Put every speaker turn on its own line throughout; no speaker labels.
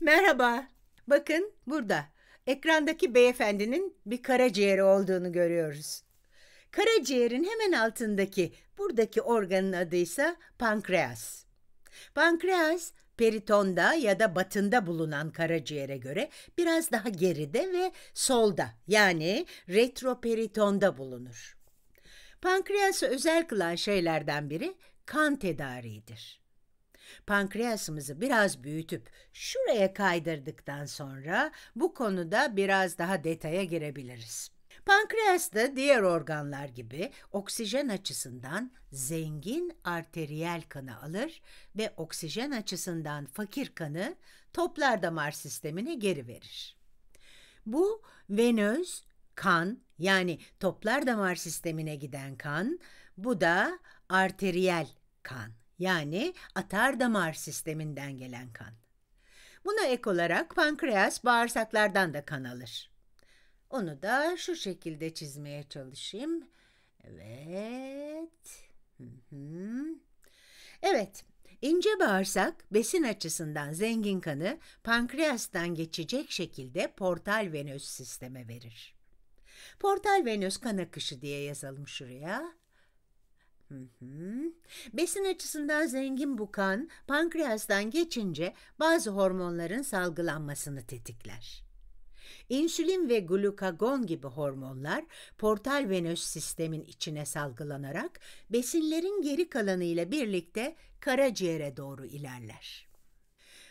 Merhaba. Bakın burada. Ekrandaki beyefendinin bir karaciğeri olduğunu görüyoruz. Karaciğerin hemen altındaki buradaki organın adı ise pankreas. Pankreas peritonda ya da batında bulunan karaciğere göre biraz daha geride ve solda yani retroperitonda bulunur. Pankreası özel kılan şeylerden biri kan tedariğidir. Pankreasımızı biraz büyütüp şuraya kaydırdıktan sonra bu konuda biraz daha detaya girebiliriz. Pankreas da diğer organlar gibi oksijen açısından zengin arteriyel kanı alır ve oksijen açısından fakir kanı toplar damar sistemine geri verir. Bu venöz kan yani toplar damar sistemine giden kan, bu da arteriyel kan yani atar damar sisteminden gelen kan. Buna ek olarak pankreas bağırsaklardan da kan alır. Onu da şu şekilde çizmeye çalışayım. Evet. Evet, ince bağırsak besin açısından zengin kanı pankreastan geçecek şekilde portal venöz sisteme verir. Portal venöz kan akışı diye yazalım şuraya. Besin açısından zengin bu kan pankreastan geçince bazı hormonların salgılanmasını tetikler. İnsülin ve glukagon gibi hormonlar portal venöz sistemin içine salgılanarak besinlerin geri kalanıyla birlikte karaciğere doğru ilerler.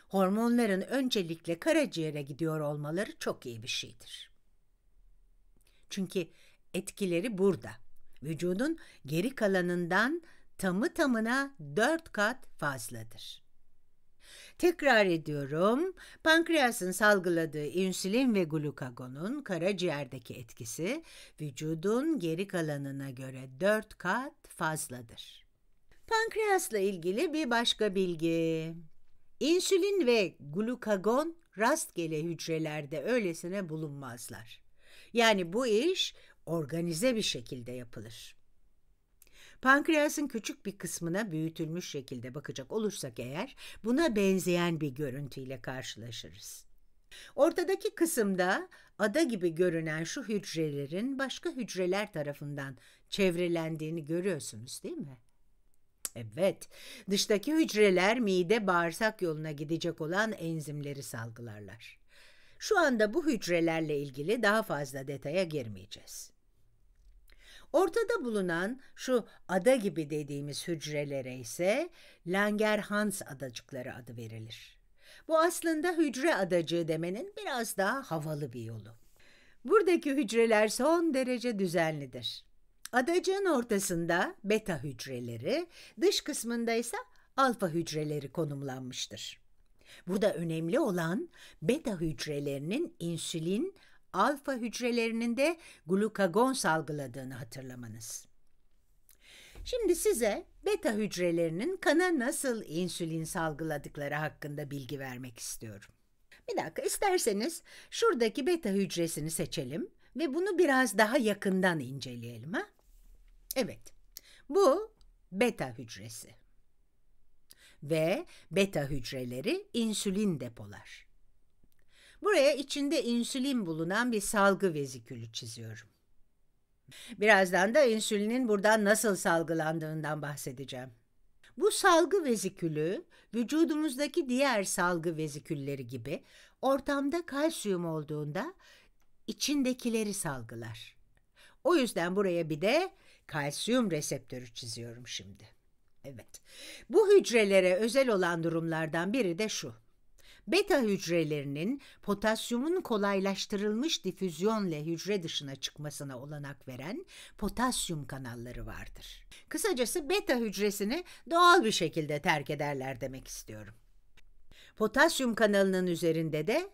Hormonların öncelikle karaciğere gidiyor olmaları çok iyi bir şeydir. Çünkü etkileri burada vücudun geri kalanından tamı tamına 4 kat fazladır. Tekrar ediyorum, pankreasın salgıladığı insülin ve glukagonun karaciğerdeki etkisi vücudun geri kalanına göre 4 kat fazladır. Pankreasla ilgili bir başka bilgi. İnsülin ve glukagon rastgele hücrelerde öylesine bulunmazlar. Yani bu iş organize bir şekilde yapılır. Pankreasın küçük bir kısmına büyütülmüş şekilde bakacak olursak eğer buna benzeyen bir görüntüyle karşılaşırız. Ortadaki kısımda ada gibi görünen şu hücrelerin başka hücreler tarafından çevrelendiğini görüyorsunuz değil mi? Evet, dıştaki hücreler mide bağırsak yoluna gidecek olan enzimleri salgılarlar. Şu anda bu hücrelerle ilgili daha fazla detaya girmeyeceğiz. Ortada bulunan şu ada gibi dediğimiz hücrelere ise Langerhans adacıkları adı verilir. Bu aslında hücre adacığı demenin biraz daha havalı bir yolu. Buradaki hücreler son derece düzenlidir. Adacığın ortasında beta hücreleri, dış kısmında ise alfa hücreleri konumlanmıştır. Burada önemli olan beta hücrelerinin insülin alfa hücrelerinin de glukagon salgıladığını hatırlamanız. Şimdi size beta hücrelerinin kana nasıl insülin salgıladıkları hakkında bilgi vermek istiyorum. Bir dakika isterseniz şuradaki beta hücresini seçelim ve bunu biraz daha yakından inceleyelim. Ha? Evet, bu beta hücresi ve beta hücreleri insülin depolar. Buraya içinde insülin bulunan bir salgı vezikülü çiziyorum. Birazdan da insülinin buradan nasıl salgılandığından bahsedeceğim. Bu salgı vezikülü vücudumuzdaki diğer salgı vezikülleri gibi ortamda kalsiyum olduğunda içindekileri salgılar. O yüzden buraya bir de kalsiyum reseptörü çiziyorum şimdi. Evet. Bu hücrelere özel olan durumlardan biri de şu. Beta hücrelerinin potasyumun kolaylaştırılmış difüzyonla hücre dışına çıkmasına olanak veren potasyum kanalları vardır. Kısacası beta hücresini doğal bir şekilde terk ederler demek istiyorum. Potasyum kanalının üzerinde de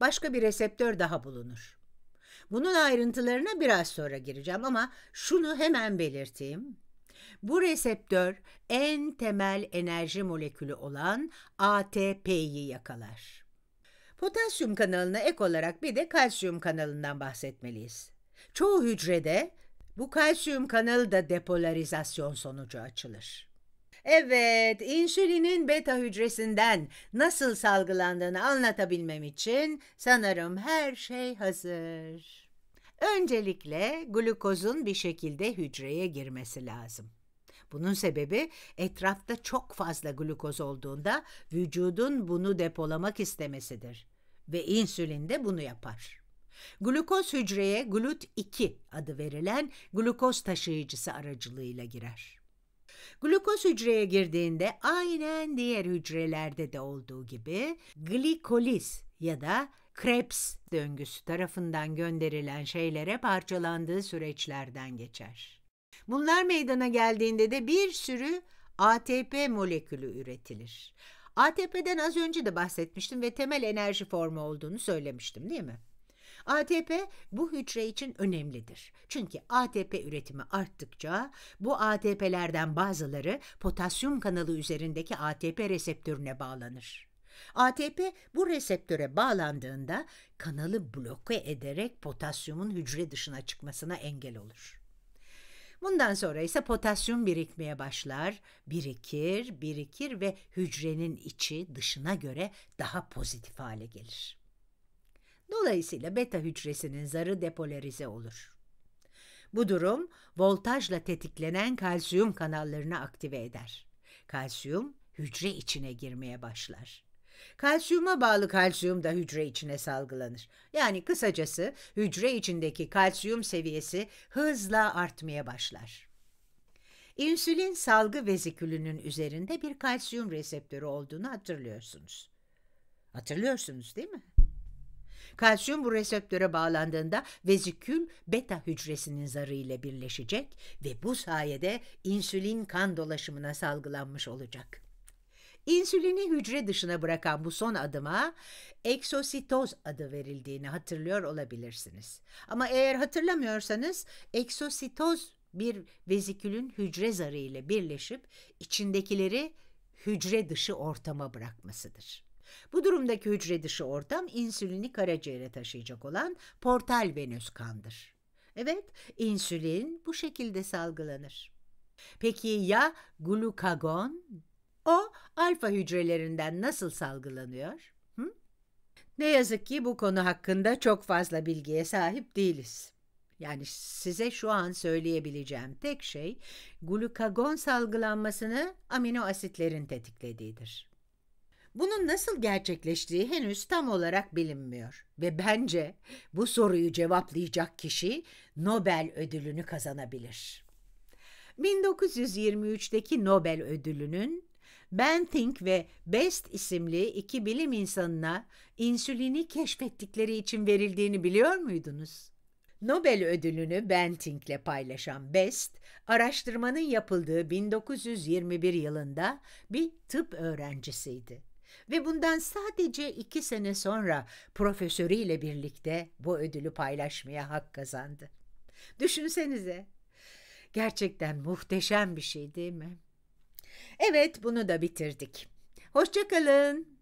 başka bir reseptör daha bulunur. Bunun ayrıntılarına biraz sonra gireceğim ama şunu hemen belirteyim. Bu reseptör en temel enerji molekülü olan ATP'yi yakalar. Potasyum kanalına ek olarak bir de kalsiyum kanalından bahsetmeliyiz. Çoğu hücrede bu kalsiyum kanalı da depolarizasyon sonucu açılır. Evet, insülinin beta hücresinden nasıl salgılandığını anlatabilmem için sanırım her şey hazır. Öncelikle glukozun bir şekilde hücreye girmesi lazım. Bunun sebebi etrafta çok fazla glukoz olduğunda vücudun bunu depolamak istemesidir ve insülin de bunu yapar. Glukoz hücreye GLUT2 adı verilen glukoz taşıyıcısı aracılığıyla girer. Glukoz hücreye girdiğinde aynen diğer hücrelerde de olduğu gibi glikoliz ya da Krebs döngüsü tarafından gönderilen şeylere parçalandığı süreçlerden geçer. Bunlar meydana geldiğinde de bir sürü ATP molekülü üretilir. ATP'den az önce de bahsetmiştim ve temel enerji formu olduğunu söylemiştim değil mi? ATP bu hücre için önemlidir. Çünkü ATP üretimi arttıkça bu ATP'lerden bazıları potasyum kanalı üzerindeki ATP reseptörüne bağlanır. ATP bu reseptöre bağlandığında kanalı bloke ederek potasyumun hücre dışına çıkmasına engel olur. Bundan sonra ise potasyum birikmeye başlar, birikir, birikir ve hücrenin içi dışına göre daha pozitif hale gelir. Dolayısıyla beta hücresinin zarı depolarize olur. Bu durum voltajla tetiklenen kalsiyum kanallarını aktive eder. Kalsiyum hücre içine girmeye başlar. Kalsiyuma bağlı kalsiyum da hücre içine salgılanır. Yani kısacası hücre içindeki kalsiyum seviyesi hızla artmaya başlar. İnsülin salgı vezikülünün üzerinde bir kalsiyum reseptörü olduğunu hatırlıyorsunuz. Hatırlıyorsunuz değil mi? Kalsiyum bu reseptöre bağlandığında vezikül beta hücresinin zarı ile birleşecek ve bu sayede insülin kan dolaşımına salgılanmış olacak. İnsülini hücre dışına bırakan bu son adıma eksositoz adı verildiğini hatırlıyor olabilirsiniz. Ama eğer hatırlamıyorsanız eksositoz bir vezikülün hücre zarı ile birleşip içindekileri hücre dışı ortama bırakmasıdır. Bu durumdaki hücre dışı ortam insülini karaciğere taşıyacak olan portal venöz kandır. Evet, insülin bu şekilde salgılanır. Peki ya glukagon o alfa hücrelerinden nasıl salgılanıyor? Hı? Ne yazık ki bu konu hakkında çok fazla bilgiye sahip değiliz. Yani size şu an söyleyebileceğim tek şey glukagon salgılanmasını amino asitlerin tetiklediğidir. Bunun nasıl gerçekleştiği henüz tam olarak bilinmiyor ve bence bu soruyu cevaplayacak kişi Nobel ödülünü kazanabilir. 1923'teki Nobel ödülünün Benthink ve Best isimli iki bilim insanına insülini keşfettikleri için verildiğini biliyor muydunuz? Nobel ödülünü ile paylaşan Best, araştırmanın yapıldığı 1921 yılında bir tıp öğrencisiydi. Ve bundan sadece iki sene sonra profesörüyle birlikte bu ödülü paylaşmaya hak kazandı. Düşünsenize, gerçekten muhteşem bir şey değil mi? Evet bunu da bitirdik. Hoşçakalın.